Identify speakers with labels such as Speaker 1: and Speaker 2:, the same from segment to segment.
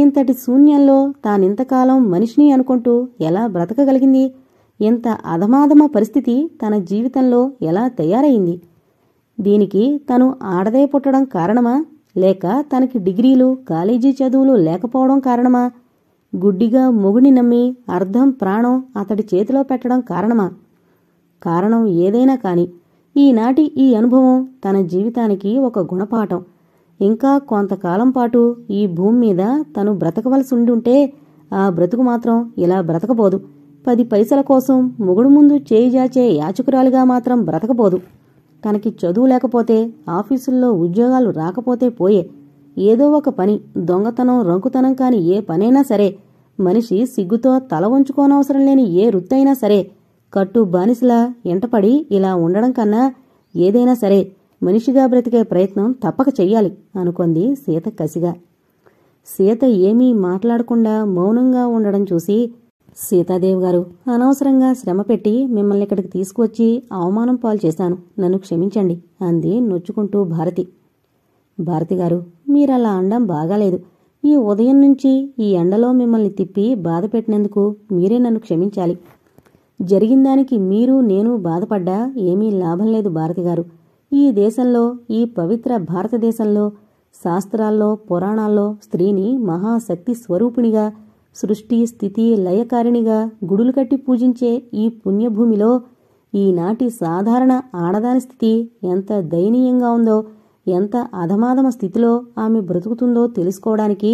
Speaker 1: ఇంతటి శూన్యంలో తానింతకాలం మనిషిని అనుకుంటూ ఎలా బ్రతకగలిగింది ఇంత అధమాధమ పరిస్థితి తన జీవితంలో ఎలా తయారైంది దీనికి తను ఆడదే పుట్టడం కారణమా లేక తనకి డిగ్రీలు కాలేజీ చదువులు లేకపోవడం కారణమా గుడ్డిగా మొగుని నమ్మి అర్ధం ప్రాణం అతడి చేతిలో పెట్టడం కారణమా కారణం ఏదైనా కాని ఈనాటి ఈ అనుభవం తన జీవితానికి ఒక గుణపాఠం ఇంకా కొంతకాలం పాటు ఈ భూమి మీద తను బ్రతకవలసి ఉండుంటే ఆ బ్రతుకు మాత్రం ఇలా బ్రతకపోదు పది పైసల కోసం మొగుడు ముందు చేయిజాచే యాచకురాలుగా మాత్రం బ్రతకపోదు తనకి చదువు లేకపోతే ఆఫీసుల్లో ఉద్యోగాలు రాకపోతే పోయే ఏదో ఒక పని దొంగతనం రంకుతనం కాని ఏ పనైనా సరే మనిషి సిగ్గుతో తల వంచుకోనవసరం లేని ఏ వృత్తైనా సరే కట్టు బానిసలా ఎంటపడి ఇలా ఉండడం కన్నా ఏదైనా సరే మనిషిగా బ్రతికే ప్రయత్నం తప్పక చెయ్యాలి అనుకుంది సీత కసిగా సీత ఏమీ మాట్లాడకుండా మౌనంగా ఉండడం చూసి సీతాదేవి గారు అనవసరంగా శ్రమ పెట్టి మిమ్మల్ని ఇక్కడికి తీసుకువచ్చి అవమానం పాలు చేశాను నన్ను క్షమించండి అంది నొచ్చుకుంటూ భారతి భారతి గారు మీరలా అండం బాగాలేదు ఈ ఉదయం నుంచి ఈ ఎండలో మిమ్మల్ని తిప్పి బాధ పెట్టినందుకు మీరే నన్ను క్షమించాలి జరిగిన దానికి మీరు నేను బాధపడ్డా ఏమీ లాభం లేదు భారతి గారు ఈ దేశంలో ఈ పవిత్ర భారతదేశంలో శాస్త్రాల్లో పురాణాల్లో స్త్రీని మహాశక్తి స్వరూపిణిగా సృష్టి స్థితి లయకారిణిగా గుడులు కట్టి పూజించే ఈ పుణ్యభూమిలో ఈనాటి సాధారణ ఆడదాని స్థితి ఎంత దయనీయంగా ఉందో ఎంత అధమాధమ స్థితిలో ఆమె బ్రతుకుతుందో తెలుసుకోవడానికి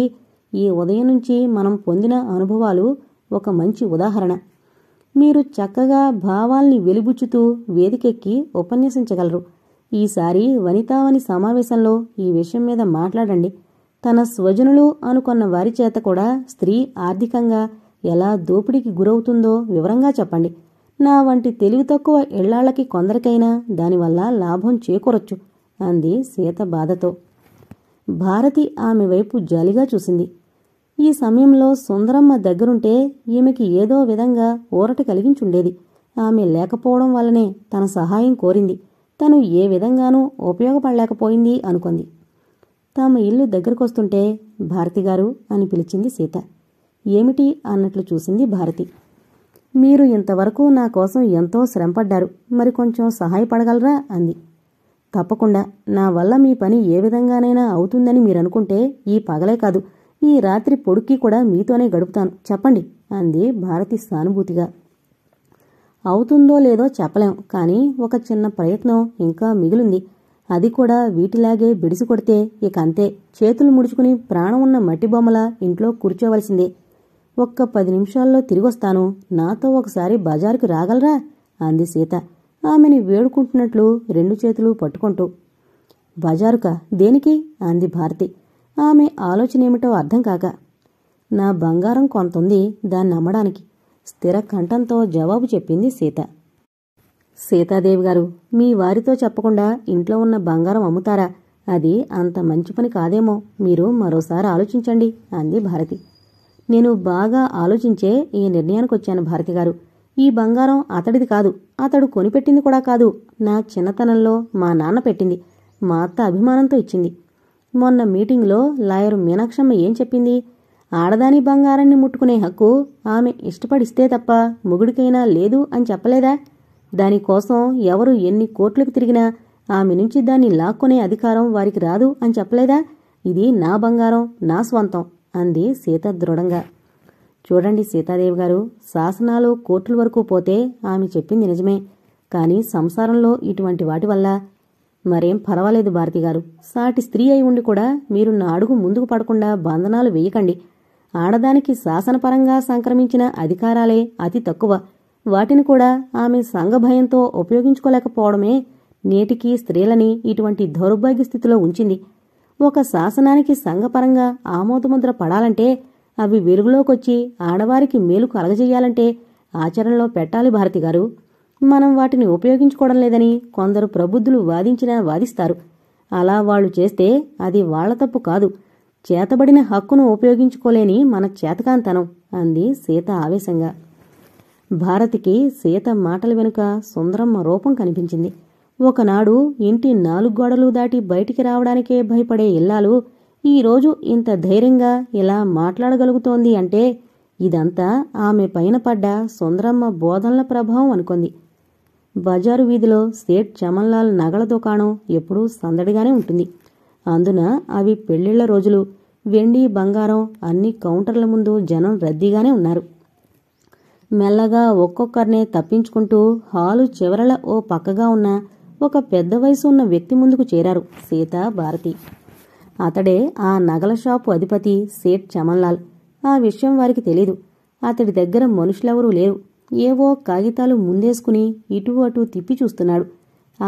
Speaker 1: ఈ ఉదయం నుంచి మనం పొందిన అనుభవాలు ఒక మంచి ఉదాహరణ మీరు చక్కగా భావాల్ని వెలిబుచ్చుతూ వేదికెక్కి ఉపన్యసించగలరు ఈసారి వనితావని సమావేశంలో ఈ విషయం మీద మాట్లాడండి తన స్వజనులు అనుకున్న వారి చేత కూడా స్త్రీ ఆర్థికంగా ఎలా దోపిడీకి గురవుతుందో వివరంగా చెప్పండి నా వంటి తెలివి తక్కువ ఇళ్లాళ్ళకి కొందరికైనా దానివల్ల లాభం చేకూరొచ్చు అంది సీత బాధతో భారతి ఆమె వైపు జాలిగా చూసింది ఈ సమయంలో సుందరమ్మ దగ్గరుంటే ఈమెకి ఏదో విధంగా ఊరట కలిగించుండేది ఆమె లేకపోవడం వల్లనే తన సహాయం కోరింది తను ఏ విధంగానూ ఉపయోగపడలేకపోయింది అనుకుంది తాము ఇల్లు దగ్గరకొస్తుంటే భారతిగారు అని పిలిచింది సీత ఏమిటి అన్నట్లు చూసింది భారతి మీరు ఇంతవరకు నా కోసం ఎంతో శ్రమపడ్డారు మరి కొంచెం సహాయపడగలరా అంది తప్పకుండా నా వల్ల మీ పని ఏ విధంగానైనా అవుతుందని మీరనుకుంటే ఈ పగలే కాదు ఈ రాత్రి పొడుక్కి కూడా మీతోనే గడుపుతాను చెప్పండి అంది భారతి సానుభూతిగా అవుతుందో లేదో చెప్పలేం కానీ ఒక చిన్న ప్రయత్నం ఇంకా మిగిలింది అది కూడా వీటిలాగే బిడిసి కొడితే ఇక అంతే చేతులు ముడుచుకుని ప్రాణం ఉన్న మట్టి బొమ్మల ఇంట్లో కూర్చోవలసిందే ఒక్క పది నిమిషాల్లో తిరిగొస్తాను నాతో ఒకసారి బజారుకి రాగలరా అంది సీత ఆమెని వేడుకుంటున్నట్లు రెండు చేతులు పట్టుకుంటూ బజారుకా దేనికి అంది భారతి ఆమె ఆలోచనేమిటో అర్థం కాక నా బంగారం కొంతుంది దాన్ని అమ్మడానికి స్థిర కంఠంతో జవాబు చెప్పింది సీత సీతాదేవి గారు మీ వారితో చెప్పకుండా ఇంట్లో ఉన్న బంగారం అమ్ముతారా అది అంత మంచి పని కాదేమో మీరు మరోసారి ఆలోచించండి అంది భారతి నేను బాగా ఆలోచించే ఈ నిర్ణయానికి వచ్చాను భారతి గారు ఈ బంగారం అతడిది కాదు అతడు కొనిపెట్టింది కూడా కాదు నా చిన్నతనంలో మా నాన్న పెట్టింది మా అత్త అభిమానంతో ఇచ్చింది మొన్న మీటింగ్లో లాయర్ మీనాక్షమ్మ ఏం చెప్పింది ఆడదాని బంగారాన్ని ముట్టుకునే హక్కు ఆమె ఇష్టపడిస్తే తప్ప మొగుడికైనా లేదు అని చెప్పలేదా దానికోసం ఎవరు ఎన్ని కోట్లకు తిరిగినా ఆమె నుంచి దాన్ని లాక్కునే అధికారం వారికి రాదు అని చెప్పలేదా ఇది నా బంగారం నా స్వంతం అంది సీత దృఢంగా చూడండి సీతాదేవి గారు శాసనాలు కోర్టుల వరకు పోతే ఆమె చెప్పింది నిజమే కానీ సంసారంలో ఇటువంటి వాటి వల్ల మరేం పర్వాలేదు భారతి గారు సాటి స్త్రీ అయి ఉండి కూడా మీరు నా అడుగు ముందుకు పడకుండా బంధనాలు వేయకండి ఆడదానికి శాసనపరంగా సంక్రమించిన అధికారాలే అతి తక్కువ వాటిని కూడా ఆమె సంఘభయంతో ఉపయోగించుకోలేకపోవడమే నేటికి స్త్రీలని ఇటువంటి దౌర్భాగ్య స్థితిలో ఉంచింది ఒక శాసనానికి సంఘపరంగా ఆమోదముద్ర పడాలంటే అవి వెలుగులోకొచ్చి ఆడవారికి మేలు కలగజేయాలంటే ఆచరణలో పెట్టాలి భారతి గారు మనం వాటిని ఉపయోగించుకోవడం లేదని కొందరు ప్రబుద్ధులు వాదించినా వాదిస్తారు అలా వాళ్ళు చేస్తే అది వాళ్ల తప్పు కాదు చేతబడిన హక్కును ఉపయోగించుకోలేని మన చేతకాంతనం అంది సీత ఆవేశంగా భారతికి సీత మాటల వెనుక సుందరమ్మ రూపం కనిపించింది ఒకనాడు ఇంటి నాలుగు గోడలు దాటి బయటికి రావడానికే భయపడే ఇల్లాలు ఈరోజు ఇంత ధైర్యంగా ఇలా మాట్లాడగలుగుతోంది అంటే ఇదంతా ఆమె పైన పడ్డ సుందరమ్మ బోధనల ప్రభావం అనుకుంది బజారు వీధిలో సేట్ చమన్లాల్ నగల దుకాణం ఎప్పుడూ సందడిగానే ఉంటుంది అందున అవి పెళ్లిళ్ల రోజులు వెండి బంగారం అన్ని కౌంటర్ల ముందు జనం రద్దీగానే ఉన్నారు మెల్లగా ఒక్కొక్కరినే తప్పించుకుంటూ హాలు చివరల ఓ పక్కగా ఉన్న ఒక పెద్ద వయసు ఉన్న వ్యక్తి ముందుకు చేరారు సీత భారతి అతడే ఆ నగల షాపు అధిపతి సేట్ చమన్లాల్ ఆ విషయం వారికి తెలీదు అతడి దగ్గర మనుషులెవరూ లేరు ఏవో కాగితాలు ముందేసుకుని ఇటు అటు తిప్పి చూస్తున్నాడు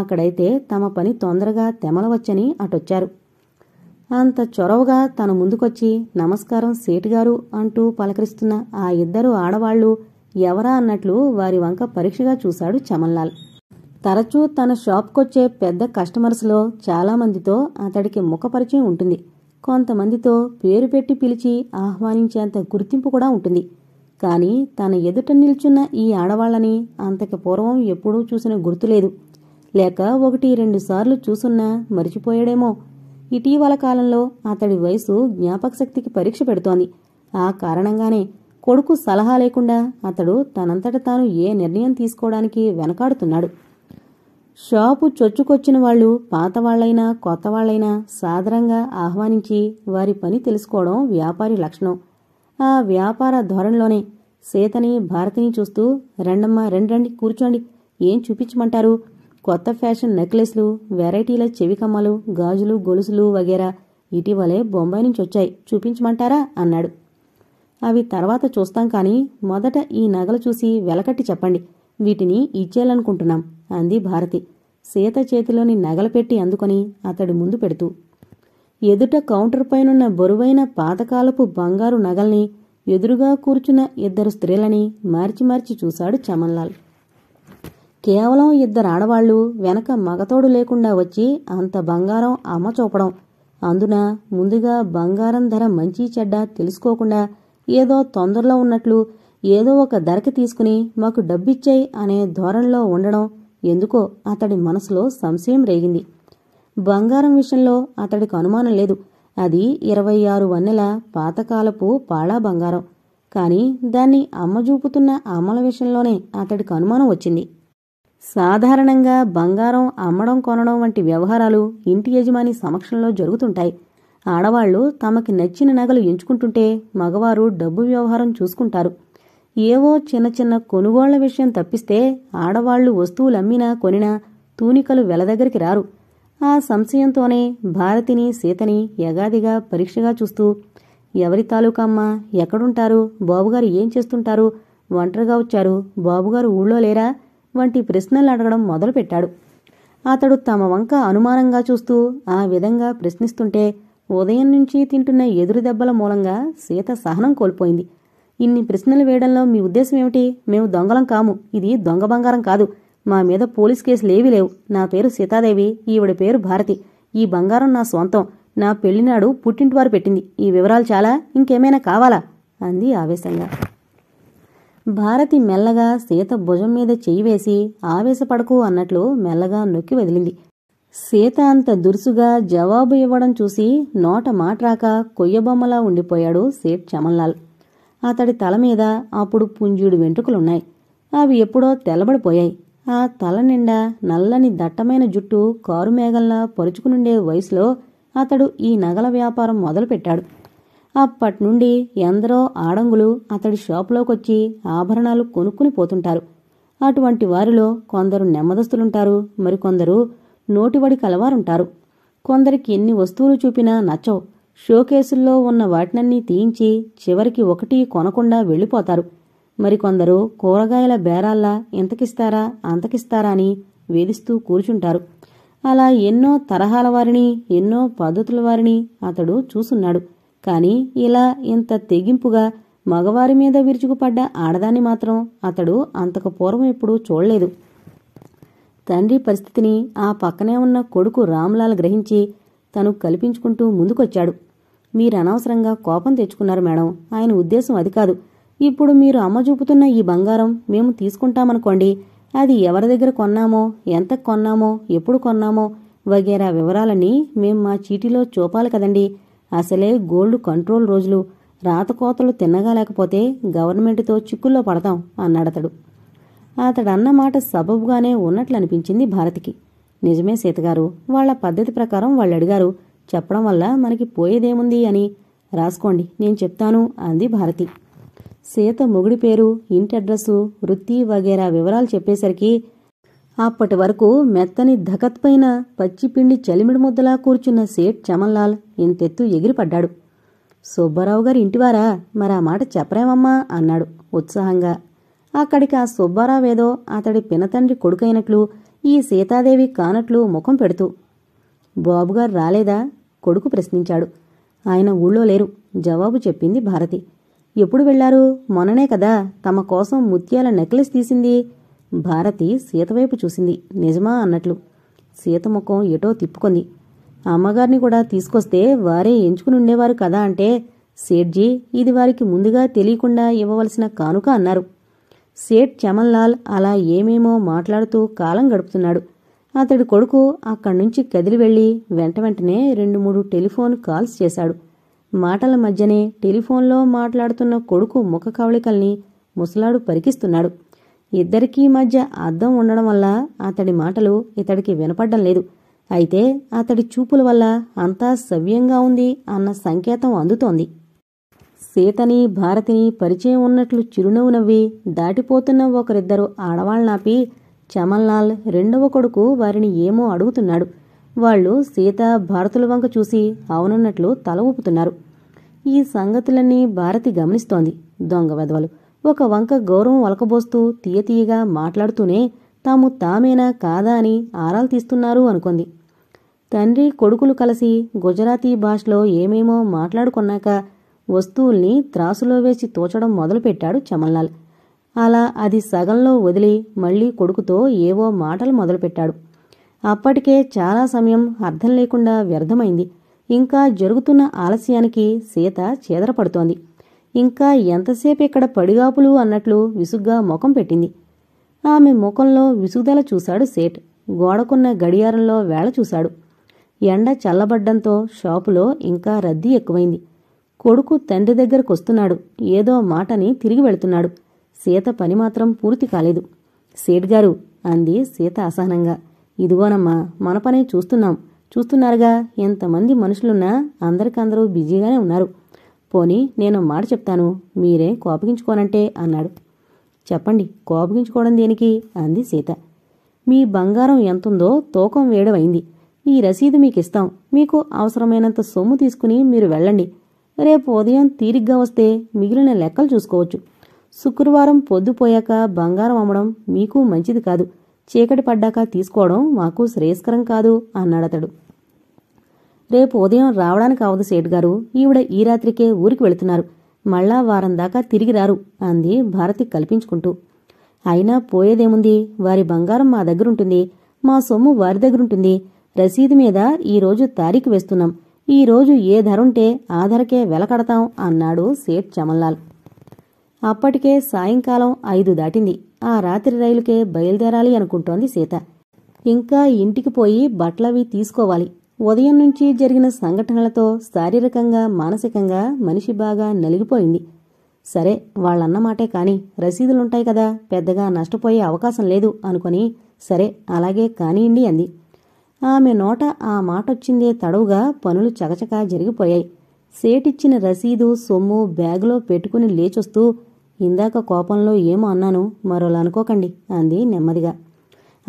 Speaker 1: అక్కడైతే తమ పని తొందరగా తెమలవచ్చని అటొచ్చారు అంత చొరవగా తన ముందుకొచ్చి నమస్కారం సేటుగారు అంటూ పలకరిస్తున్న ఆ ఇద్దరు ఆడవాళ్లు ఎవరా అన్నట్లు వారి వంక పరీక్షగా చూశాడు చమన్లాల్ తరచూ తన షాప్కొచ్చే పెద్ద కస్టమర్స్లో చాలామందితో అతడికి ముఖపరిచయం ఉంటుంది కొంతమందితో పేరు పెట్టి పిలిచి ఆహ్వానించేంత గుర్తింపు కూడా ఉంటుంది కానీ తన ఎదుట నిల్చున్న ఈ ఆడవాళ్లని అంతకు పూర్వం ఎప్పుడూ చూసిన గుర్తులేదు లేక ఒకటి రెండుసార్లు చూసున్నా మరిచిపోయాడేమో ఇటీవల కాలంలో అతడి వయసు జ్ఞాపక శక్తికి పరీక్ష పెడుతోంది ఆ కారణంగానే కొడుకు సలహా లేకుండా అతడు తనంతట తాను ఏ నిర్ణయం తీసుకోవడానికి వెనకాడుతున్నాడు షాపు చొచ్చుకొచ్చిన వాళ్ళు పాతవాళ్లైనా కొత్తవాళ్లైనా సాదరంగా ఆహ్వానించి వారి పని తెలుసుకోవడం వ్యాపారి లక్షణం ఆ వ్యాపార ధోరణిలోనే సీతని భారతిని చూస్తూ రెండమ్మ రెండ్రండి కూర్చోండి ఏం చూపించమంటారు కొత్త ఫ్యాషన్ నెక్లెస్లు వెరైటీల చెవి కమ్మలు గాజులు గొలుసులు వగేరా ఇటీవలే బొంబాయి నుంచి వచ్చాయి చూపించమంటారా అన్నాడు అవి తర్వాత చూస్తాం కానీ మొదట ఈ నగలు చూసి వెలకట్టి చెప్పండి వీటిని ఇచ్చేయాలనుకుంటున్నాం అంది భారతి సీత చేతిలోని నగలు పెట్టి అందుకొని అతడి ముందు పెడుతూ ఎదుట కౌంటర్ పైనున్న బరువైన పాతకాలపు బంగారు నగల్ని ఎదురుగా కూర్చున్న ఇద్దరు స్త్రీలని మార్చి మార్చి చూశాడు చమన్లాల్ కేవలం ఇద్దరు ఆడవాళ్లు వెనక మగతోడు లేకుండా వచ్చి అంత బంగారం అమ్మ చూపడం అందున ముందుగా బంగారం ధర మంచి చెడ్డ తెలుసుకోకుండా ఏదో తొందరలో ఉన్నట్లు ఏదో ఒక ధరకి తీసుకుని మాకు డబ్బిచ్చాయి అనే ధోరణిలో ఉండడం ఎందుకో అతడి మనసులో సంశయం రేగింది బంగారం విషయంలో అతడికి అనుమానం లేదు అది ఇరవై ఆరు వన్నెల పాతకాలపు పాళా బంగారం కానీ దాన్ని అమ్మ చూపుతున్న అమ్మల విషయంలోనే అతడికి అనుమానం వచ్చింది సాధారణంగా బంగారం అమ్మడం కొనడం వంటి వ్యవహారాలు ఇంటి యజమాని సమక్షంలో జరుగుతుంటాయి ఆడవాళ్లు తమకి నచ్చిన నగలు ఎంచుకుంటుంటే మగవారు డబ్బు వ్యవహారం చూసుకుంటారు ఏవో చిన్న చిన్న కొనుగోళ్ల విషయం తప్పిస్తే ఆడవాళ్లు వస్తువులమ్మినా కొనినా తూనికలు వెలదగ్గరికి రారు ఆ సంశయంతోనే భారతిని సీతని యగాదిగా పరీక్షగా చూస్తూ ఎవరి తాలూకమ్మా ఎక్కడుంటారు బాబుగారు ఏం చేస్తుంటారు ఒంటరిగా వచ్చారు బాబుగారు ఊళ్ళో లేరా వంటి ప్రశ్నలు అడగడం మొదలుపెట్టాడు అతడు తమ వంక అనుమానంగా చూస్తూ ఆ విధంగా ప్రశ్నిస్తుంటే ఉదయం నుంచి తింటున్న ఎదురు దెబ్బల మూలంగా సీత సహనం కోల్పోయింది ఇన్ని ప్రశ్నలు వేయడంలో మీ ఉద్దేశం ఏమిటి మేము దొంగలం కాము ఇది దొంగ బంగారం కాదు మా మీద పోలీస్ కేసులు ఏవి లేవు నా పేరు సీతాదేవి ఈవిడ పేరు భారతి ఈ బంగారం నా సొంతం నా పెళ్లినాడు పుట్టింటివారు పెట్టింది ఈ వివరాలు చాలా ఇంకేమైనా కావాలా అంది ఆవేశంగా భారతి మెల్లగా సీత భుజం మీద చెయ్యి వేసి ఆవేశపడకు అన్నట్లు మెల్లగా నొక్కి వదిలింది సీత అంత దురుసుగా జవాబు ఇవ్వడం చూసి నోట మాట్రాక కొయ్యబొమ్మలా ఉండిపోయాడు సేట్ చమన్లాల్ అతడి తల మీద అప్పుడు పుంజుడు వెంట్రుకలున్నాయి అవి ఎప్పుడో తెల్లబడిపోయాయి ఆ తల నిండా నల్లని దట్టమైన జుట్టు కారు పరుచుకునుండే వయసులో అతడు ఈ నగల వ్యాపారం మొదలుపెట్టాడు అప్పట్నుండి ఎందరో ఆడంగులు అతడి షాపులోకొచ్చి ఆభరణాలు కొనుక్కుని పోతుంటారు అటువంటి వారిలో కొందరు నెమ్మదస్తులుంటారు మరికొందరు నోటివడి కలవారుంటారు కొందరికి ఎన్ని వస్తువులు చూపినా నచ్చవు షోకేసుల్లో ఉన్న వాటినన్నీ తీయించి చివరికి ఒకటి కొనకుండా వెళ్ళిపోతారు మరికొందరు కూరగాయల బేరాల్లా ఇంతకిస్తారా అంతకిస్తారా అని వేధిస్తూ కూర్చుంటారు అలా ఎన్నో తరహాల వారిని ఎన్నో పద్ధతుల వారిని అతడు చూసున్నాడు కానీ ఇలా ఇంత తెగింపుగా మగవారి మీద విరుచుకుపడ్డ ఆడదాన్ని మాత్రం అతడు అంతకు పూర్వం ఎప్పుడూ చూడలేదు తండ్రి పరిస్థితిని ఆ పక్కనే ఉన్న కొడుకు రామ్లాల్ గ్రహించి తను కల్పించుకుంటూ ముందుకొచ్చాడు మీరనవసరంగా కోపం తెచ్చుకున్నారు మేడం ఆయన ఉద్దేశం అది కాదు ఇప్పుడు మీరు అమ్మ చూపుతున్న ఈ బంగారం మేము తీసుకుంటామనుకోండి అది ఎవరి దగ్గర కొన్నామో ఎంత కొన్నామో ఎప్పుడు కొన్నామో వగేరా వివరాలన్నీ మేం మా చీటీలో చూపాలి కదండి అసలే గోల్డ్ కంట్రోల్ రోజులు రాతకోతలు తిన్నగా లేకపోతే గవర్నమెంట్తో చిక్కుల్లో పడతాం అన్నాడతడు అతడన్న మాట సబబుగానే ఉన్నట్లనిపించింది భారతికి నిజమే సీతగారు వాళ్ల పద్ధతి ప్రకారం వాళ్ళు అడిగారు చెప్పడం వల్ల మనకి పోయేదేముంది అని రాసుకోండి నేను చెప్తాను అంది భారతి సీత మొగుడి పేరు ఇంటి అడ్రస్సు వృత్తి వగేరా వివరాలు చెప్పేసరికి అప్పటి వరకు మెత్తని ధకత్పైన పచ్చిపిండి చలిమిడి ముద్దలా కూర్చున్న సేట్ చమన్లాల్ ఇంతెత్తు ఎగిరిపడ్డాడు సుబ్బారావు గారి ఇంటివారా మరా మాట చెప్పరేమమ్మా అన్నాడు ఉత్సాహంగా అక్కడికి ఆ సుబ్బారావేదో అతడి పినతండ్రి కొడుకైనట్లు ఈ సీతాదేవి కానట్లు ముఖం పెడుతూ బాబుగారు రాలేదా కొడుకు ప్రశ్నించాడు ఆయన ఊళ్ళో లేరు జవాబు చెప్పింది భారతి ఎప్పుడు వెళ్లారు మొన్ననే కదా తమ కోసం ముత్యాల నెక్లెస్ తీసింది భారతి సీతవైపు చూసింది నిజమా అన్నట్లు సీత ముఖం ఎటో తిప్పుకుంది అమ్మగారిని కూడా తీసుకొస్తే వారే ఎంచుకుని ఉండేవారు కదా అంటే సేట్జీ ఇది వారికి ముందుగా తెలియకుండా ఇవ్వవలసిన కానుక అన్నారు సేట్ చమన్లాల్ అలా ఏమేమో మాట్లాడుతూ కాలం గడుపుతున్నాడు అతడి కొడుకు అక్కడి నుంచి కదిలి వెళ్ళి వెంట వెంటనే రెండు మూడు టెలిఫోన్ కాల్స్ చేశాడు మాటల మధ్యనే టెలిఫోన్లో మాట్లాడుతున్న కొడుకు ముఖ కవళికల్ని ముసలాడు పరికిస్తున్నాడు ఇద్దరికీ మధ్య అద్దం ఉండడం వల్ల అతడి మాటలు ఇతడికి వినపడ్డం లేదు అయితే అతడి చూపుల వల్ల అంతా సవ్యంగా ఉంది అన్న సంకేతం అందుతోంది సీతని భారతిని పరిచయం ఉన్నట్లు చిరునవ్వు నవ్వి దాటిపోతున్న ఒకరిద్దరు ఆడవాళ్ళనాపి చమల్లాల్ రెండవ కొడుకు వారిని ఏమో అడుగుతున్నాడు వాళ్ళు సీత భారతుల వంక చూసి అవునన్నట్లు తల ఊపుతున్నారు ఈ సంగతులన్నీ భారతి గమనిస్తోంది దొంగ వెదవలు ఒక వంక గౌరవం వలకబోస్తూ తీయతీయగా మాట్లాడుతూనే తాము తామేనా కాదా అని ఆరాలు తీస్తున్నారు అనుకుంది తండ్రి కొడుకులు కలిసి గుజరాతీ భాషలో ఏమేమో మాట్లాడుకున్నాక వస్తువుల్ని త్రాసులో వేసి తోచడం మొదలుపెట్టాడు చమన్లాల్ అలా అది సగంలో వదిలి మళ్లీ కొడుకుతో ఏవో మాటలు మొదలుపెట్టాడు అప్పటికే చాలా సమయం అర్థం లేకుండా వ్యర్థమైంది ఇంకా జరుగుతున్న ఆలస్యానికి సీత చేదరపడుతోంది ఇంకా ఎంతసేపు ఇక్కడ పడిగాపులు అన్నట్లు విసుగ్గా ముఖం పెట్టింది ఆమె ముఖంలో విసుగుదల చూశాడు సేట్ గోడకున్న గడియారంలో వేళ చూశాడు ఎండ చల్లబడ్డంతో షాపులో ఇంకా రద్దీ ఎక్కువైంది కొడుకు తండ్రి దగ్గరకొస్తున్నాడు ఏదో మాటని తిరిగి వెళుతున్నాడు సీత పని మాత్రం పూర్తి కాలేదు సేట్ గారు అంది సీత అసహనంగా ఇదిగోనమ్మా మన పనే చూస్తున్నాం చూస్తున్నారుగా ఎంతమంది మనుషులున్నా అందరికందరూ బిజీగానే ఉన్నారు పోని నేను మాట చెప్తాను మీరే కోపగించుకోనంటే అన్నాడు చెప్పండి కోపగించుకోవడం దేనికి అంది సీత మీ బంగారం ఎంతుందో తూకం వేడవైంది ఈ రసీదు మీకిస్తాం మీకు అవసరమైనంత సొమ్ము తీసుకుని మీరు వెళ్ళండి రేపు ఉదయం తీరిగ్గా వస్తే మిగిలిన లెక్కలు చూసుకోవచ్చు శుక్రవారం పొద్దుపోయాక బంగారం అమ్మడం మీకు మంచిది కాదు చీకటి పడ్డాక తీసుకోవడం మాకు శ్రేయస్కరం కాదు అన్నాడతడు రేపు ఉదయం రావడానికి అవదు సేట్ గారు ఈవిడ ఈ రాత్రికే ఊరికి వెళుతున్నారు మళ్ళా వారం దాకా తిరిగి రారు అంది భారతి కల్పించుకుంటూ అయినా పోయేదేముంది వారి బంగారం మా దగ్గరుంటుంది మా సొమ్ము వారి దగ్గరుంటుంది రసీదు మీద ఈరోజు తారీఖు వేస్తున్నాం ఈరోజు ఏ ధరుంటే ఆ ధరకే వెలకడతాం అన్నాడు సేట్ చమన్లాల్ అప్పటికే సాయంకాలం ఐదు దాటింది ఆ రాత్రి రైలుకే బయలుదేరాలి అనుకుంటోంది సీత ఇంకా ఇంటికి పోయి బట్టలవి తీసుకోవాలి ఉదయం నుంచి జరిగిన సంఘటనలతో శారీరకంగా మానసికంగా మనిషి బాగా నలిగిపోయింది సరే వాళ్ళన్నమాటే కాని రసీదులుంటాయి కదా పెద్దగా నష్టపోయే అవకాశం లేదు అనుకుని సరే అలాగే కానియండి అంది ఆమె నోట ఆ మాటొచ్చిందే తడవుగా పనులు చకచకా జరిగిపోయాయి సేటిచ్చిన రసీదు సొమ్ము బ్యాగులో పెట్టుకుని లేచొస్తూ ఇందాక కోపంలో ఏమో అన్నాను మరోలా అనుకోకండి అంది నెమ్మదిగా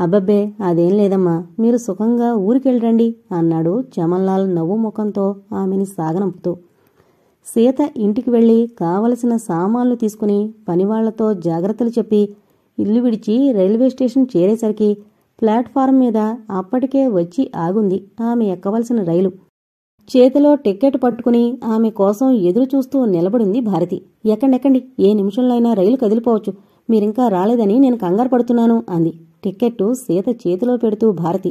Speaker 1: అబ్బబ్బే అదేం లేదమ్మా మీరు సుఖంగా ఊరికెళ్ళరండి అన్నాడు చమన్లాల్ నవ్వు ముఖంతో ఆమెని సాగనంపుతూ సీత ఇంటికి వెళ్ళి కావలసిన సామాన్లు తీసుకుని పనివాళ్లతో జాగ్రత్తలు చెప్పి ఇల్లు విడిచి రైల్వే స్టేషన్ చేరేసరికి ప్లాట్ఫారం మీద అప్పటికే వచ్చి ఆగుంది ఆమె ఎక్కవలసిన రైలు చేతిలో టిక్కెట్ పట్టుకుని ఆమె కోసం ఎదురు చూస్తూ నిలబడింది భారతి ఎక్కండెక్కండి ఏ నిమిషంలో అయినా రైలు కదిలిపోవచ్చు మీరింకా రాలేదని నేను కంగారు పడుతున్నాను అంది టిక్కెట్టు సీత చేతిలో పెడుతూ భారతి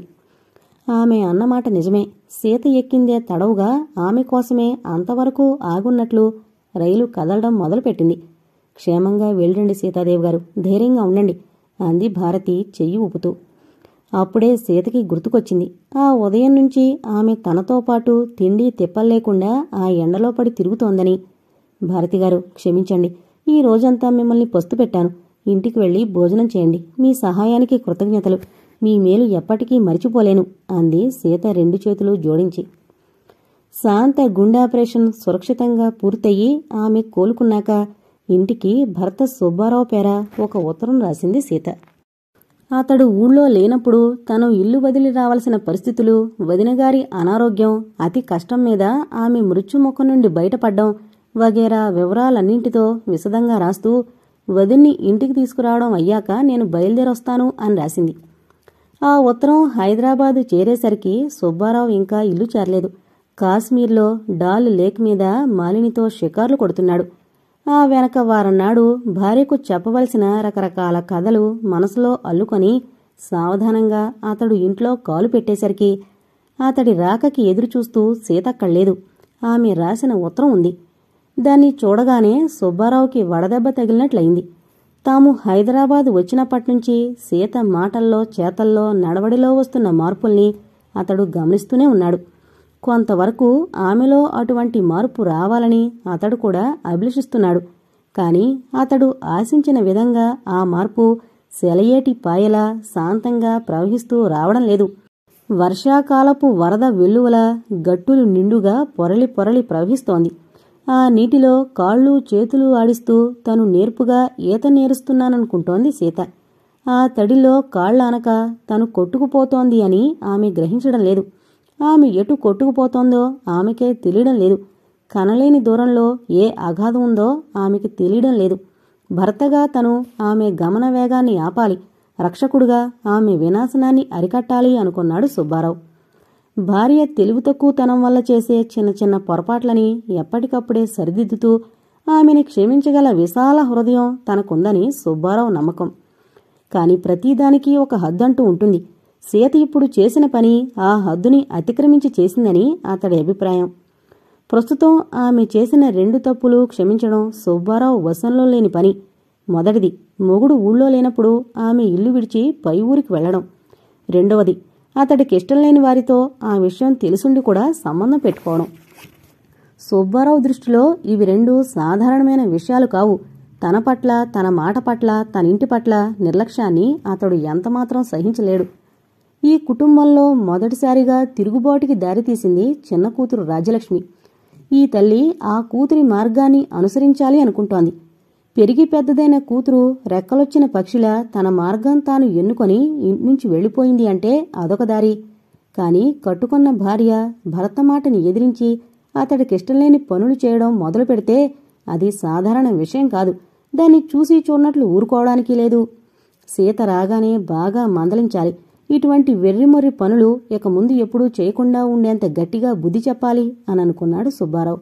Speaker 1: ఆమె అన్నమాట నిజమే సీత ఎక్కిందే తడవుగా ఆమె కోసమే అంతవరకు ఆగున్నట్లు రైలు కదలడం మొదలుపెట్టింది క్షేమంగా వెళ్ళండి సీతాదేవి గారు ధైర్యంగా ఉండండి అంది భారతి చెయ్యి ఊపుతూ అప్పుడే సీతకి గుర్తుకొచ్చింది ఆ ఉదయం నుంచి ఆమె తనతో పాటు తిండి తిప్పలేకుండా ఆ ఎండలో పడి తిరుగుతోందని భారతిగారు క్షమించండి ఈ రోజంతా మిమ్మల్ని పొస్తు పెట్టాను ఇంటికి వెళ్ళి భోజనం చేయండి మీ సహాయానికి కృతజ్ఞతలు మీ మేలు ఎప్పటికీ మరిచిపోలేను అంది సీత రెండు చేతులు జోడించి శాంత గుండాపరేషన్ సురక్షితంగా పూర్తయ్యి ఆమె కోలుకున్నాక ఇంటికి భర్త సుబ్బారావు పేర ఒక ఉత్తరం రాసింది సీత అతడు ఊళ్ళో లేనప్పుడు తను ఇల్లు వదిలి రావాల్సిన పరిస్థితులు వదినగారి అనారోగ్యం అతి కష్టం మీద ఆమె మృత్యుముఖం నుండి బయటపడ్డం వగేరా వివరాలన్నింటితో విశదంగా రాస్తూ వదిన్ని ఇంటికి తీసుకురావడం అయ్యాక నేను బయలుదేరొస్తాను అని రాసింది ఆ ఉత్తరం హైదరాబాద్ చేరేసరికి సుబ్బారావు ఇంకా ఇల్లు చేరలేదు కాశ్మీర్లో డాల్ లేక్ మీద మాలినితో షికార్లు కొడుతున్నాడు ఆ వెనక వారన్నాడు భార్యకు చెప్పవలసిన రకరకాల కథలు మనసులో అల్లుకొని సావధానంగా అతడు ఇంట్లో కాలు పెట్టేసరికి అతడి రాకకి ఎదురుచూస్తూ సీతక్కడ్లేదు ఆమె రాసిన ఉత్తరం ఉంది దాన్ని చూడగానే సుబ్బారావుకి వడదెబ్బ తగిలినట్లయింది తాము హైదరాబాద్ వచ్చినప్పటినుంచి సీత మాటల్లో చేతల్లో నడవడిలో వస్తున్న మార్పుల్ని అతడు గమనిస్తూనే ఉన్నాడు కొంతవరకు ఆమెలో అటువంటి మార్పు రావాలని అతడు కూడా అభిలషిస్తున్నాడు కాని అతడు ఆశించిన విధంగా ఆ మార్పు సెలయేటి పాయలా శాంతంగా ప్రవహిస్తూ రావడం లేదు వర్షాకాలపు వరద వెల్లువల గట్టులు నిండుగా పొరలి పొరలి ప్రవహిస్తోంది ఆ నీటిలో కాళ్ళు చేతులు ఆడిస్తూ తను నేర్పుగా ఈత నేరుస్తున్నాననుకుంటోంది సీత ఆ తడిలో కాళ్ళానక తను కొట్టుకుపోతోంది అని ఆమె గ్రహించడం లేదు ఆమె ఎటు కొట్టుకుపోతోందో ఆమెకే తెలియడం లేదు కనలేని దూరంలో ఏ అగాధం ఉందో ఆమెకి తెలియడం లేదు భర్తగా తను ఆమె గమన వేగాన్ని ఆపాలి రక్షకుడుగా ఆమె వినాశనాన్ని అరికట్టాలి అనుకున్నాడు సుబ్బారావు భార్య తెలివి తక్కువతనం వల్ల చేసే చిన్న చిన్న పొరపాట్లని ఎప్పటికప్పుడే సరిదిద్దుతూ ఆమెని క్షమించగల విశాల హృదయం తనకుందని సుబ్బారావు నమ్మకం కాని ప్రతిదానికి ఒక హద్దంటూ ఉంటుంది సీత ఇప్పుడు చేసిన పని ఆ హద్దుని అతిక్రమించి చేసిందని అతడి అభిప్రాయం ప్రస్తుతం ఆమె చేసిన రెండు తప్పులు క్షమించడం సుబ్బారావు వశంలో లేని పని మొదటిది మొగుడు ఊళ్ళో లేనప్పుడు ఆమె ఇల్లు విడిచి పై ఊరికి వెళ్లడం రెండవది అతడికి ఇష్టం లేని వారితో ఆ విషయం తెలుసుండి కూడా సంబంధం పెట్టుకోవడం సుబ్బారావు దృష్టిలో ఇవి రెండు సాధారణమైన విషయాలు కావు తన పట్ల తన మాట పట్ల తన ఇంటి పట్ల నిర్లక్ష్యాన్ని అతడు ఎంతమాత్రం సహించలేడు ఈ కుటుంబంలో మొదటిసారిగా తిరుగుబాటుకి దారితీసింది చిన్న కూతురు రాజలక్ష్మి ఈ తల్లి ఆ కూతురి మార్గాన్ని అనుసరించాలి అనుకుంటోంది పెరిగి పెద్దదైన కూతురు రెక్కలొచ్చిన పక్షుల తన మార్గం తాను ఎన్నుకొని ఇంటినుంచి వెళ్ళిపోయింది అంటే అదొక దారి కాని కట్టుకున్న భార్య భరత మాటని ఎదిరించి అతడికిష్టంలేని లేని పనులు చేయడం మొదలు పెడితే అది సాధారణ విషయం కాదు దాన్ని చూసి చూడనట్లు ఊరుకోవడానికి లేదు సీత రాగానే బాగా మందలించాలి ఇటువంటి వెర్రిమొర్రి పనులు ఇక ముందు ఎప్పుడూ చేయకుండా ఉండేంత గట్టిగా బుద్ధి చెప్పాలి అని అనుకున్నాడు సుబ్బారావు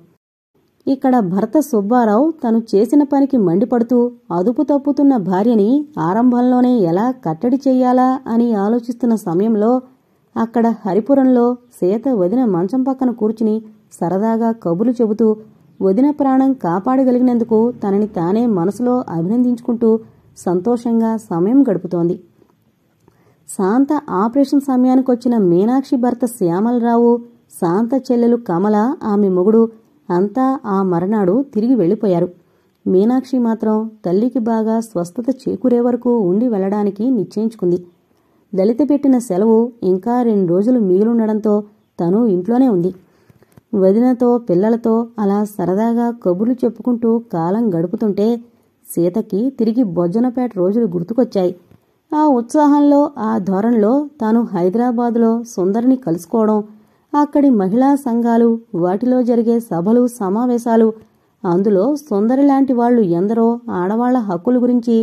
Speaker 1: ఇక్కడ భర్త సుబ్బారావు తను చేసిన పనికి మండిపడుతూ అదుపు తప్పుతున్న భార్యని ఆరంభంలోనే ఎలా కట్టడి చెయ్యాలా అని ఆలోచిస్తున్న సమయంలో అక్కడ హరిపురంలో సీత వదిన మంచం పక్కన కూర్చుని సరదాగా కబులు చెబుతూ వదిన ప్రాణం కాపాడగలిగినందుకు తనని తానే మనసులో అభినందించుకుంటూ సంతోషంగా సమయం గడుపుతోంది శాంత ఆపరేషన్ సమయానికొచ్చిన మీనాక్షి భర్త శ్యామలరావు శాంత చెల్లెలు కమల ఆమె మొగుడు అంతా ఆ మరనాడు తిరిగి వెళ్ళిపోయారు మీనాక్షి మాత్రం తల్లికి బాగా స్వస్థత చేకూరే వరకు ఉండి వెళ్ళడానికి నిశ్చయించుకుంది దళిత పెట్టిన సెలవు ఇంకా రెండు రోజులు మిగిలుండడంతో తను ఇంట్లోనే ఉంది వదినతో పిల్లలతో అలా సరదాగా కబుర్లు చెప్పుకుంటూ కాలం గడుపుతుంటే సీతకి తిరిగి బొజ్జనపేట రోజులు గుర్తుకొచ్చాయి ఆ ఉత్సాహంలో ఆ ధోరణిలో తాను హైదరాబాదులో సుందరిని కలుసుకోవడం అక్కడి మహిళా సంఘాలు వాటిలో జరిగే సభలు సమావేశాలు అందులో సుందరి లాంటి వాళ్లు ఎందరో ఆడవాళ్ల హక్కుల గురించి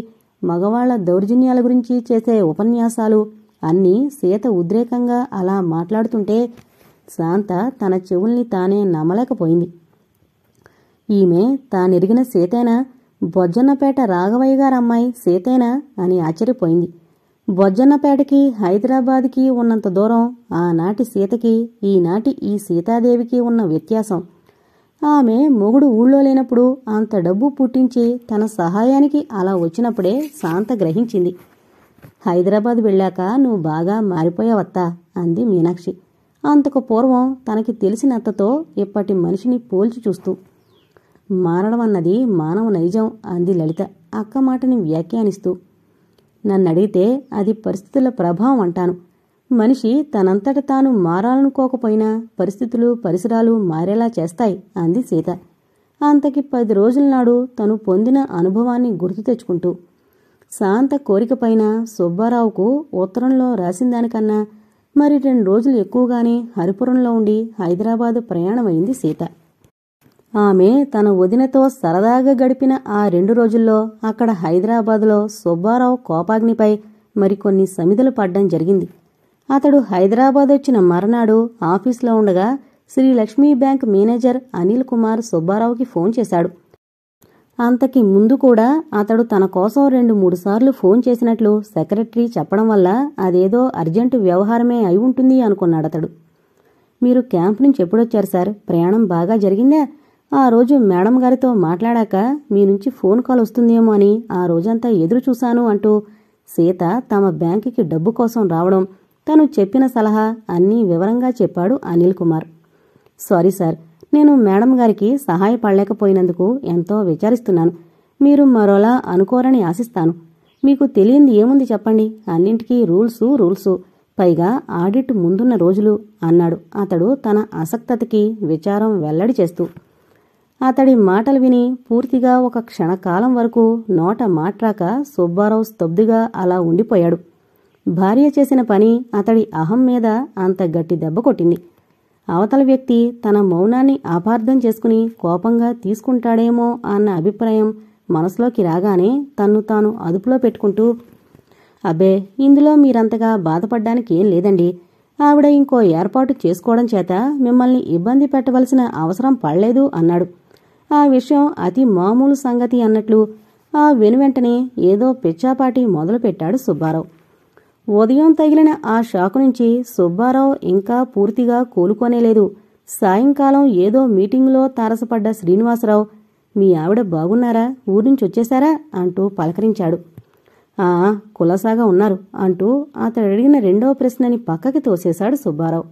Speaker 1: మగవాళ్ల దౌర్జన్యాల గురించి చేసే ఉపన్యాసాలు అన్నీ సీత ఉద్రేకంగా అలా మాట్లాడుతుంటే శాంత తన చెవుల్ని తానే నమ్మలేకపోయింది ఈమె తానెరిగిన సీతేనా బొజ్జన్నపేట రాఘవయ్య గారమ్మాయి సీతేనా అని ఆశ్చర్యపోయింది బొజ్జన్నపేటకి హైదరాబాద్కి ఉన్నంత దూరం ఆనాటి సీతకి ఈనాటి ఈ సీతాదేవికి ఉన్న వ్యత్యాసం ఆమె మొగుడు ఊళ్ళో లేనప్పుడు అంత డబ్బు పుట్టించి తన సహాయానికి అలా వచ్చినప్పుడే శాంత గ్రహించింది హైదరాబాద్ వెళ్ళాక నువ్వు బాగా మారిపోయావత్తా అంది మీనాక్షి అంతకు పూర్వం తనకి తెలిసిన అత్తతో ఇప్పటి మనిషిని పోల్చి చూస్తూ మారడం అన్నది మానవ నైజం అంది లలిత అక్క మాటని వ్యాఖ్యానిస్తూ నన్ను అడిగితే అది పరిస్థితుల ప్రభావం అంటాను మనిషి తనంతట తాను మారాలనుకోకపోయినా పరిస్థితులు పరిసరాలు మారేలా చేస్తాయి అంది సీత అంతకి పది రోజుల నాడు తను పొందిన అనుభవాన్ని గుర్తు తెచ్చుకుంటూ శాంత కోరికపైన సుబ్బారావుకు ఉత్తరంలో రాసిందానికన్నా మరి రెండు రోజులు ఎక్కువగానే హరిపురంలో ఉండి హైదరాబాదు ప్రయాణమైంది సీత ఆమె తన వదినతో సరదాగా గడిపిన ఆ రెండు రోజుల్లో అక్కడ హైదరాబాదులో సుబ్బారావు కోపాగ్నిపై మరికొన్ని సమిధలు పడ్డం జరిగింది అతడు హైదరాబాద్ వచ్చిన మరనాడు ఆఫీస్లో ఉండగా శ్రీ లక్ష్మీ బ్యాంక్ మేనేజర్ అనిల్ కుమార్ సుబ్బారావుకి ఫోన్ చేశాడు అంతకి ముందు కూడా అతడు తన కోసం రెండు మూడు సార్లు ఫోన్ చేసినట్లు సెక్రటరీ చెప్పడం వల్ల అదేదో అర్జెంటు వ్యవహారమే అయి ఉంటుంది అనుకున్నాడతడు మీరు క్యాంప్ నుంచి ఎప్పుడొచ్చారు సార్ ప్రయాణం బాగా జరిగిందా ఆ రోజు మేడం గారితో మాట్లాడాక మీ నుంచి ఫోన్ కాల్ వస్తుందేమో అని ఆ రోజంతా ఎదురు చూశాను అంటూ సీత తమ బ్యాంకుకి డబ్బు కోసం రావడం తను చెప్పిన సలహా అన్నీ వివరంగా చెప్పాడు అనిల్ కుమార్ సారీ సార్ నేను మేడం గారికి సహాయపడలేకపోయినందుకు ఎంతో విచారిస్తున్నాను మీరు మరోలా అనుకోరని ఆశిస్తాను మీకు తెలియంది ఏముంది చెప్పండి అన్నింటికీ రూల్సు రూల్సు పైగా ఆడిట్ ముందున్న రోజులు అన్నాడు అతడు తన అసక్తతకి విచారం వెల్లడి చేస్తూ అతడి మాటలు విని పూర్తిగా ఒక క్షణకాలం వరకు నోట మాట్లాక సుబ్బారావు స్తబ్దుగా అలా ఉండిపోయాడు భార్య చేసిన పని అతడి అహం మీద అంత గట్టి దెబ్బ కొట్టింది అవతల వ్యక్తి తన మౌనాన్ని అపార్థం చేసుకుని కోపంగా తీసుకుంటాడేమో అన్న అభిప్రాయం మనసులోకి రాగానే తన్ను తాను అదుపులో పెట్టుకుంటూ అబ్బే ఇందులో మీరంతగా బాధపడ్డానికి ఏం లేదండి ఆవిడ ఇంకో ఏర్పాటు చేసుకోవడం చేత మిమ్మల్ని ఇబ్బంది పెట్టవలసిన అవసరం పడలేదు అన్నాడు ఆ విషయం అతి మామూలు సంగతి అన్నట్లు ఆ వెనువెంటనే ఏదో పిచ్చాపాటి మొదలుపెట్టాడు సుబ్బారావు ఉదయం తగిలిన ఆ షాకు నుంచి సుబ్బారావు ఇంకా పూర్తిగా కోలుకోనేలేదు సాయంకాలం ఏదో మీటింగులో తారసపడ్డ శ్రీనివాసరావు మీ ఆవిడ బాగున్నారా ఊరినుంచి వచ్చేశారా అంటూ పలకరించాడు ఆ కులసాగా ఉన్నారు అంటూ అతడు అడిగిన రెండవ ప్రశ్నని పక్కకి తోసేశాడు సుబ్బారావు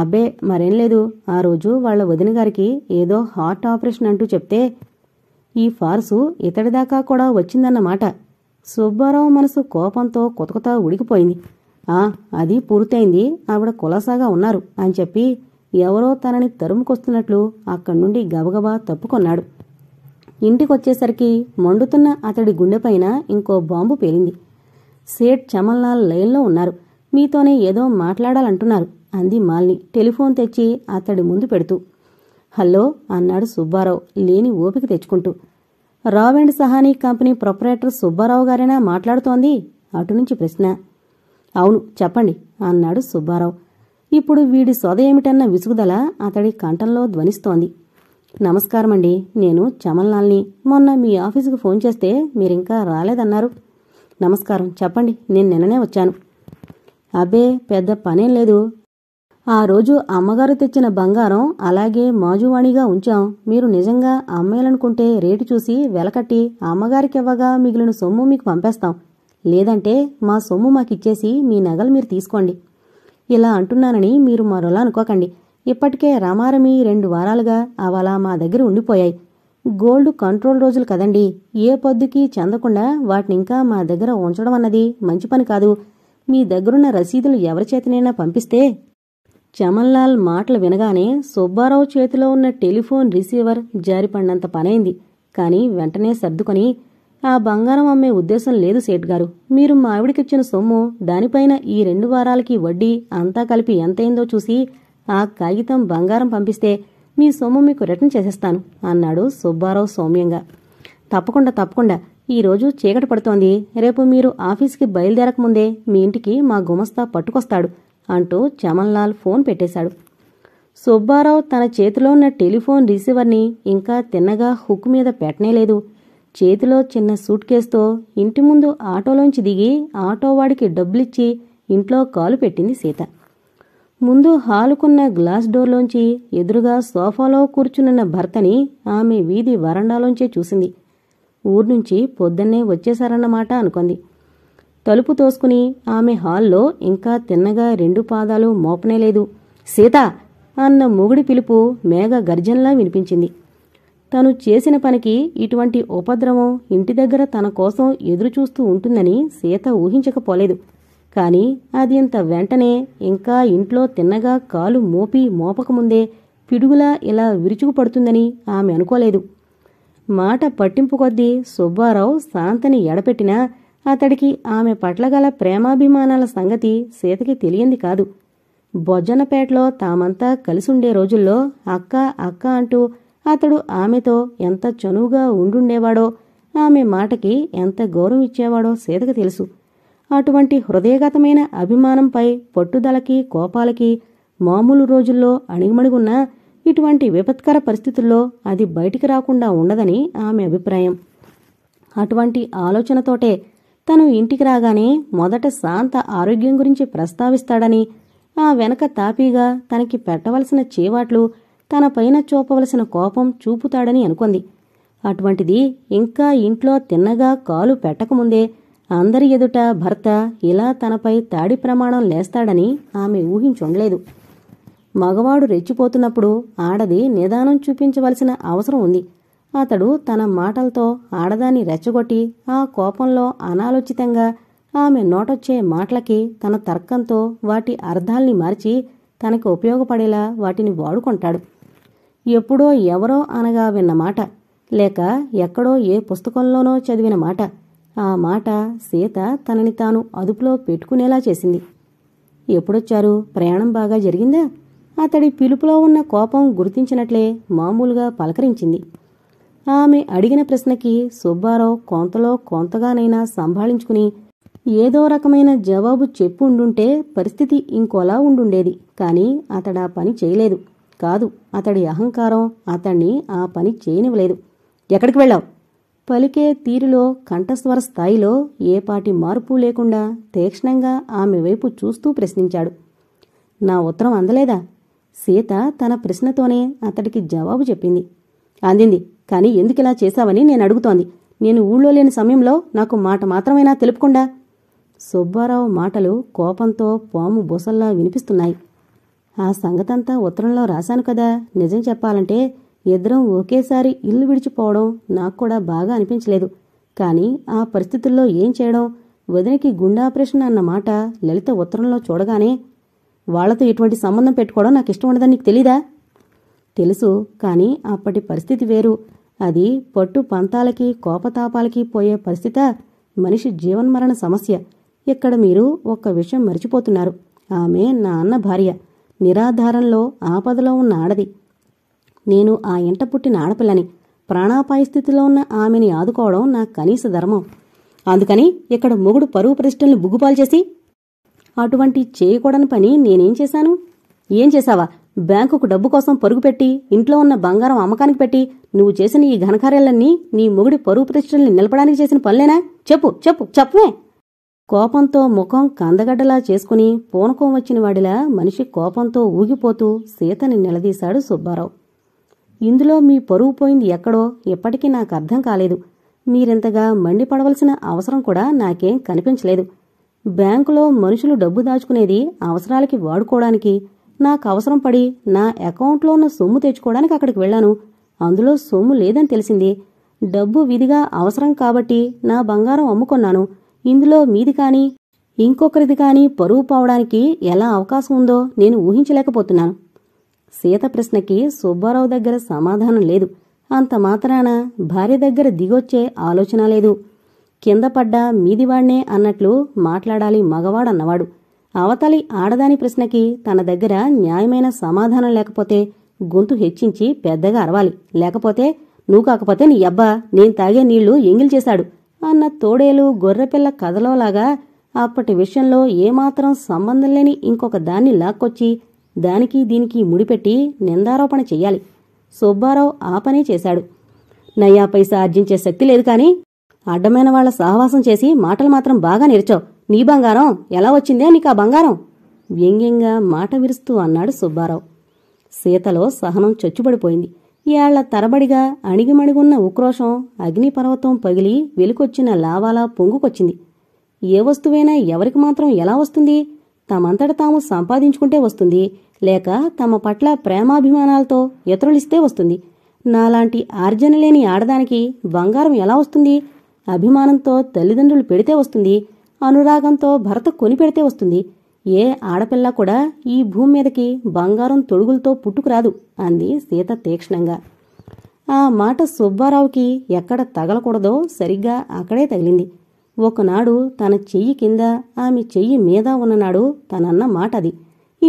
Speaker 1: అబ్బే మరేం లేదు ఆ రోజు వాళ్ల వదిన గారికి ఏదో హార్ట్ ఆపరేషన్ అంటూ చెప్తే ఈ ఫార్సు ఇతడిదాకా కూడా వచ్చిందన్నమాట సుబ్బారావు మనసు కోపంతో కొతకొత ఉడికిపోయింది ఆ అది పూర్తయింది ఆవిడ కులాసాగా ఉన్నారు అని చెప్పి ఎవరో తనని తరుముకొస్తున్నట్లు అక్కడి నుండి గబగబా తప్పుకొన్నాడు ఇంటికొచ్చేసరికి మండుతున్న అతడి గుండెపైన ఇంకో బాంబు పేలింది సేట్ చమల్లాల్ లైన్లో ఉన్నారు మీతోనే ఏదో మాట్లాడాలంటున్నారు అంది మాల్ని టెలిఫోన్ తెచ్చి అతడి ముందు పెడుతూ హలో అన్నాడు సుబ్బారావు లేని ఓపిక తెచ్చుకుంటూ Rao and Sahani company proprietor Subbarao గారేనా మాట్లాడుతోంది అటునుంచి ప్రశ్న అవును చెప్పండి అన్నాడు సుబ్బారావు ఇప్పుడు వీడి సొద ఏమిటన్న విసుగుదల అతడి కంఠంలో ధ్వనిస్తోంది నమస్కారమండి నేను చమల్లాల్ని మొన్న మీ ఆఫీసుకు ఫోన్ చేస్తే మీరింకా రాలేదన్నారు నమస్కారం చెప్పండి నేను నిన్ననే వచ్చాను అబ్బే పెద్ద పనేం లేదు ఆ రోజు అమ్మగారు తెచ్చిన బంగారం అలాగే మాజువాణిగా ఉంచాం మీరు నిజంగా అమ్మేయాలనుకుంటే రేటు చూసి వెలకట్టి అమ్మగారికివ్వగా మిగిలిన సొమ్ము మీకు పంపేస్తాం లేదంటే మా సొమ్ము మాకిచ్చేసి మీ నగలు మీరు తీసుకోండి ఇలా అంటున్నానని మీరు మరోలా అనుకోకండి ఇప్పటికే రామారమి రెండు వారాలుగా అవలా మా దగ్గర ఉండిపోయాయి గోల్డ్ కంట్రోల్ రోజులు కదండి ఏ పొద్దుకి చెందకుండా వాటినింకా మా దగ్గర ఉంచడం అన్నది మంచి పని కాదు మీ దగ్గరున్న రసీదులు ఎవరి చేతనైనా పంపిస్తే చమన్లాల్ మాటలు వినగానే సుబ్బారావు చేతిలో ఉన్న టెలిఫోన్ రిసీవర్ జారిపడినంత పనైంది కానీ వెంటనే సర్దుకొని ఆ బంగారం అమ్మే ఉద్దేశం లేదు సేట్ గారు మీరు మా ఆవిడికిచ్చిన సొమ్ము దానిపైన ఈ రెండు వారాలకి వడ్డీ అంతా కలిపి ఎంతైందో చూసి ఆ కాగితం బంగారం పంపిస్తే మీ సొమ్ము మీకు రిటర్న్ చేసేస్తాను అన్నాడు సుబ్బారావు సౌమ్యంగా తప్పకుండా తప్పకుండా ఈరోజు చీకటి పడుతోంది రేపు మీరు ఆఫీస్కి బయలుదేరకముందే మీ ఇంటికి మా గుమస్తా పట్టుకొస్తాడు అంటూ చమన్లాల్ ఫోన్ పెట్టేశాడు సుబ్బారావు తన చేతిలో ఉన్న టెలిఫోన్ రిసీవర్ని ఇంకా తిన్నగా హుక్ మీద పెట్టనేలేదు చేతిలో చిన్న సూట్ కేసుతో ఇంటి ముందు ఆటోలోంచి దిగి ఆటోవాడికి డబ్బులిచ్చి ఇంట్లో కాలు పెట్టింది సీత ముందు హాలుకున్న గ్లాస్ డోర్లోంచి ఎదురుగా సోఫాలో కూర్చునున్న భర్తని ఆమె వీధి వరండాలోంచే చూసింది ఊర్నుంచి పొద్దున్నే వచ్చేశారన్నమాట అనుకుంది తలుపు తోసుకుని ఆమె హాల్లో ఇంకా తిన్నగా రెండు పాదాలు మోపనేలేదు సీత అన్న మొగుడి పిలుపు మేఘ గర్జనలా వినిపించింది తను చేసిన పనికి ఇటువంటి ఉపద్రవం ఇంటి దగ్గర తన కోసం ఎదురుచూస్తూ ఉంటుందని సీత ఊహించకపోలేదు కాని అది ఇంత వెంటనే ఇంకా ఇంట్లో తిన్నగా కాలు మోపి మోపకముందే పిడుగులా ఇలా విరుచుకుపడుతుందని ఆమె అనుకోలేదు మాట పట్టింపు కొద్దీ సుబ్బారావు శాంతని ఎడపెట్టినా అతడికి ఆమె పట్ల గల ప్రేమాభిమానాల సంగతి సీతకి తెలియంది కాదు బొజ్జనపేటలో తామంతా కలిసుండే రోజుల్లో అక్క అక్క అంటూ అతడు ఆమెతో ఎంత చనువుగా ఉండుండేవాడో ఆమె మాటకి ఎంత గౌరవం ఇచ్చేవాడో సీతకి తెలుసు అటువంటి హృదయగతమైన అభిమానంపై పట్టుదలకి కోపాలకి మామూలు రోజుల్లో అణిగిమణిగున్న ఇటువంటి విపత్కర పరిస్థితుల్లో అది బయటికి రాకుండా ఉండదని ఆమె అభిప్రాయం అటువంటి ఆలోచనతోటే తను ఇంటికి రాగానే మొదట శాంత ఆరోగ్యం గురించి ప్రస్తావిస్తాడని ఆ వెనక తాపీగా తనకి పెట్టవలసిన చేవాట్లు తన పైన చూపవలసిన కోపం చూపుతాడని అనుకుంది అటువంటిది ఇంకా ఇంట్లో తిన్నగా కాలు పెట్టకముందే అందరి ఎదుట భర్త ఇలా తనపై తాడి ప్రమాణం లేస్తాడని ఆమె ఊహించుండలేదు మగవాడు రెచ్చిపోతున్నప్పుడు ఆడది నిదానం చూపించవలసిన అవసరం ఉంది అతడు తన మాటలతో ఆడదాన్ని రెచ్చగొట్టి ఆ కోపంలో అనాలోచితంగా ఆమె నోటొచ్చే మాటలకి తన తర్కంతో వాటి అర్థాల్ని మార్చి తనకు ఉపయోగపడేలా వాటిని వాడుకుంటాడు ఎప్పుడో ఎవరో అనగా విన్న మాట లేక ఎక్కడో ఏ పుస్తకంలోనో చదివిన మాట ఆ మాట సీత తనని తాను అదుపులో పెట్టుకునేలా చేసింది ఎప్పుడొచ్చారు ప్రయాణం బాగా జరిగిందా అతడి పిలుపులో ఉన్న కోపం గుర్తించినట్లే మామూలుగా పలకరించింది ఆమె అడిగిన ప్రశ్నకి సుబ్బారావు కొంతలో కొంతగానైనా సంభాళించుకుని ఏదో రకమైన జవాబు చెప్పు ఉండుంటే పరిస్థితి ఇంకోలా ఉండుండేది కానీ అతడా పని చేయలేదు కాదు అతడి అహంకారం అతణ్ణి ఆ పని చేయనివ్వలేదు ఎక్కడికి వెళ్ళావు పలికే తీరులో కంఠస్వర స్థాయిలో ఏపాటి మార్పు లేకుండా తీక్షణంగా ఆమె వైపు చూస్తూ ప్రశ్నించాడు నా ఉత్తరం అందలేదా సీత తన ప్రశ్నతోనే అతడికి జవాబు చెప్పింది అందింది కానీ ఎందుకిలా చేశావని నేను అడుగుతోంది నేను ఊళ్ళో లేని సమయంలో నాకు మాట మాత్రమైనా తెలుపకుండా సుబ్బారావు మాటలు కోపంతో పాము బుసల్లా వినిపిస్తున్నాయి ఆ సంగతంతా ఉత్తరంలో రాశాను కదా నిజం చెప్పాలంటే ఇద్దరం ఒకేసారి ఇల్లు విడిచిపోవడం నాకు కూడా బాగా అనిపించలేదు కానీ ఆ పరిస్థితుల్లో ఏం చేయడం వదినకి గుండె ఆపరేషన్ అన్న మాట లలిత ఉత్తరంలో చూడగానే వాళ్లతో ఎటువంటి సంబంధం పెట్టుకోవడం నాకు ఇష్టం ఉండదని నీకు తెలీదా తెలుసు కానీ అప్పటి పరిస్థితి వేరు అది పట్టు పంతాలకి కోపతాపాలకి పోయే పరిస్థిత మనిషి జీవన్మరణ సమస్య ఇక్కడ మీరు ఒక్క విషయం మర్చిపోతున్నారు ఆమె నా అన్న భార్య నిరాధారంలో ఆపదలో ఉన్న ఆడది నేను ఆ ఇంట పుట్టిన ఆడపిల్లని ప్రాణాపాయ స్థితిలో ఉన్న ఆమెని ఆదుకోవడం నా కనీస ధర్మం అందుకని ఇక్కడ మొగుడు పరువు ప్రతిష్టల్ని బుగ్గుపాలు చేసి అటువంటి చేయకూడని పని నేనేం చేశాను ఏం చేశావా బ్యాంకుకు డబ్బు కోసం పరుగుపెట్టి ఇంట్లో ఉన్న బంగారం అమ్మకానికి పెట్టి నువ్వు చేసిన ఈ ఘనకార్యాలన్నీ నీ మొగుడి పరుగు ప్రతిష్టల్ని నిలపడానికి చేసిన పనులేనా చెప్పు చెప్పు చెప్పవే కోపంతో ముఖం కందగడ్డలా చేసుకుని పూనకం వచ్చిన వాడిలా మనిషి కోపంతో ఊగిపోతూ సీతని నిలదీశాడు సుబ్బారావు ఇందులో మీ పరువు పోయింది ఎక్కడో ఇప్పటికీ నాకు అర్థం కాలేదు మీరింతగా మండిపడవలసిన అవసరం కూడా నాకేం కనిపించలేదు బ్యాంకులో మనుషులు డబ్బు దాచుకునేది అవసరాలకి వాడుకోవడానికి నాకు అవసరం పడి నా అకౌంట్లో ఉన్న సొమ్ము తెచ్చుకోవడానికి అక్కడికి వెళ్ళాను అందులో సొమ్ము లేదని తెలిసింది డబ్బు విధిగా అవసరం కాబట్టి నా బంగారం అమ్ముకున్నాను ఇందులో మీది కానీ ఇంకొకరిది కానీ పరువు పోవడానికి ఎలా అవకాశం ఉందో నేను ఊహించలేకపోతున్నాను సీత ప్రశ్నకి సుబ్బారావు దగ్గర సమాధానం లేదు అంత మాత్రాన భార్య దగ్గర దిగొచ్చే ఆలోచన లేదు కింద పడ్డా మీదివాణ్ణే అన్నట్లు మాట్లాడాలి మగవాడన్నవాడు అవతలి ఆడదాని ప్రశ్నకి తన దగ్గర న్యాయమైన సమాధానం లేకపోతే గొంతు హెచ్చించి పెద్దగా అరవాలి లేకపోతే నువ్వు కాకపోతే నీ అబ్బా నేను తాగే నీళ్లు ఎంగిల్ చేశాడు అన్న తోడేలు గొర్రెపిల్ల కథలోలాగా అప్పటి విషయంలో ఏమాత్రం సంబంధం లేని ఇంకొక దాన్ని లాక్కొచ్చి దానికి దీనికి ముడిపెట్టి నిందారోపణ చెయ్యాలి సుబ్బారావు ఆ పనే చేశాడు నయ్యా పైసా ఆర్జించే శక్తి లేదు కానీ అడ్డమైన వాళ్ల సహవాసం చేసి మాటలు మాత్రం బాగా నేర్చావు నీ బంగారం ఎలా వచ్చిందే నీకు ఆ బంగారం వ్యంగ్యంగా మాట విరుస్తూ అన్నాడు సుబ్బారావు సీతలో సహనం చొచ్చుబడిపోయింది ఏళ్ల తరబడిగా అణిగిమణిగున్న ఉక్రోషం అగ్నిపర్వతం పగిలి వెలుకొచ్చిన లావాల పొంగుకొచ్చింది ఏ వస్తువైనా ఎవరికి మాత్రం ఎలా వస్తుంది తమంతట తాము సంపాదించుకుంటే వస్తుంది లేక తమ పట్ల ప్రేమాభిమానాలతో ఇతరులిస్తే వస్తుంది నాలాంటి ఆర్జనలేని లేని ఆడదానికి బంగారం ఎలా వస్తుంది అభిమానంతో తల్లిదండ్రులు పెడితే వస్తుంది అనురాగంతో భరత కొనిపెడితే వస్తుంది ఏ ఆడపిల్ల కూడా ఈ భూమి మీదకి బంగారం తొడుగులతో పుట్టుకురాదు అంది సీత తీక్షణంగా ఆ మాట సుబ్బారావుకి ఎక్కడ తగలకూడదో సరిగ్గా అక్కడే తగిలింది ఒకనాడు తన చెయ్యి కింద ఆమె చెయ్యి మీద ఉన్ననాడు తనన్న మాట అది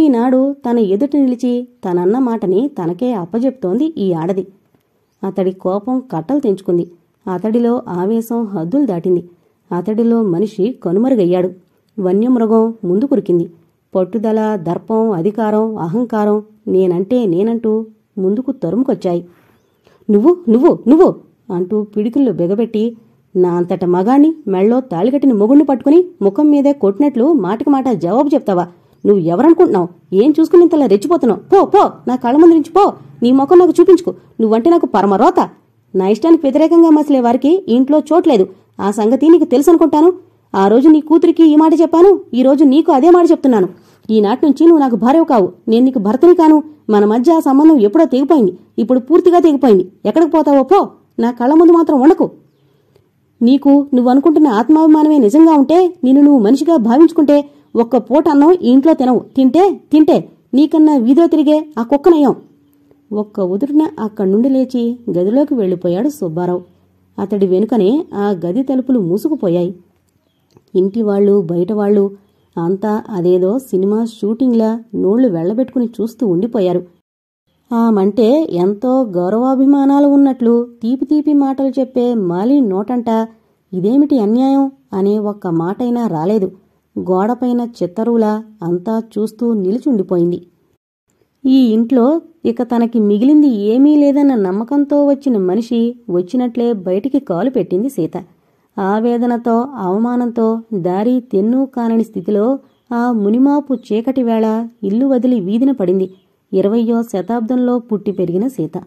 Speaker 1: ఈనాడు తన ఎదుట నిలిచి తనన్న మాటని తనకే అప్పజెప్తోంది ఈ ఆడది అతడి కోపం కట్టలు తెంచుకుంది అతడిలో ఆవేశం హద్దులు దాటింది అతడిలో మనిషి కనుమరుగయ్యాడు వన్యమృగం ముందు కురికింది పట్టుదల దర్పం అధికారం అహంకారం నేనంటే నేనంటూ ముందుకు తరుముకొచ్చాయి నువ్వు నువ్వు నువ్వు అంటూ పిడికిళ్ళు బెగబెట్టి నా అంతట మగాణ్ణి మెళ్ళో తాళిగట్టిన మొగుణ్ణి పట్టుకుని ముఖం మీదే కొట్టినట్లు మాటికి మాట జవాబు చెప్తావా నువ్వు ఎవరనుకుంటున్నావు ఏం చూసుకుని ఇంతలా రెచ్చిపోతున్నావు పో పో నా కళ్ళ ముందు నుంచి పో నీ ముఖం నాకు చూపించుకో నువ్వంటే నాకు పరమరోత నా ఇష్టానికి వ్యతిరేకంగా మసిలే వారికి ఇంట్లో చోట్లేదు ఆ సంగతి నీకు తెలుసు అనుకుంటాను ఆ రోజు నీ కూతురికి ఈ మాట చెప్పాను ఈ రోజు నీకు అదే మాట చెప్తున్నాను ఈనాటి నుంచి నువ్వు నాకు భార్యవు కావు నేను నీకు భర్తని కాను మన మధ్య ఆ సంబంధం ఎప్పుడో తెగిపోయింది ఇప్పుడు పూర్తిగా తెగిపోయింది ఎక్కడికి పోతావో పో నా కళ్ళ ముందు మాత్రం ఉండకు నీకు నువ్వు అనుకుంటున్న ఆత్మాభిమానమే నిజంగా ఉంటే నిన్ను నువ్వు మనిషిగా భావించుకుంటే ఒక్క పూట అన్నం ఇంట్లో తినవు తింటే తింటే నీకన్నా వీధిలో తిరిగే ఆ కుక్కనయం ఒక్క ఉదురున అక్కడి నుండి లేచి గదిలోకి వెళ్ళిపోయాడు సుబ్బారావు అతడి వెనుకనే ఆ గది తలుపులు మూసుకుపోయాయి ఇంటివాళ్ళు బయటవాళ్ళు అంతా అదేదో సినిమా షూటింగ్లా నోళ్లు వెళ్లబెట్టుకుని చూస్తూ ఉండిపోయారు ఆమంటే ఎంతో గౌరవాభిమానాలు ఉన్నట్లు తీపి తీపి మాటలు చెప్పే మాలి నోటంట ఇదేమిటి అన్యాయం అనే ఒక్క మాటైనా రాలేదు గోడపైన చిత్తరువులా అంతా చూస్తూ నిలిచుండిపోయింది ఈ ఇంట్లో ఇక తనకి మిగిలింది ఏమీ లేదన్న నమ్మకంతో వచ్చిన మనిషి వచ్చినట్లే బయటికి కాలు పెట్టింది సీత ఆవేదనతో అవమానంతో దారి తెన్నూ కానని స్థితిలో ఆ మునిమాపు చీకటి వేళ ఇల్లు వదిలి వీధిన పడింది ఇరవయో శతాబ్దంలో పుట్టి పెరిగిన సీత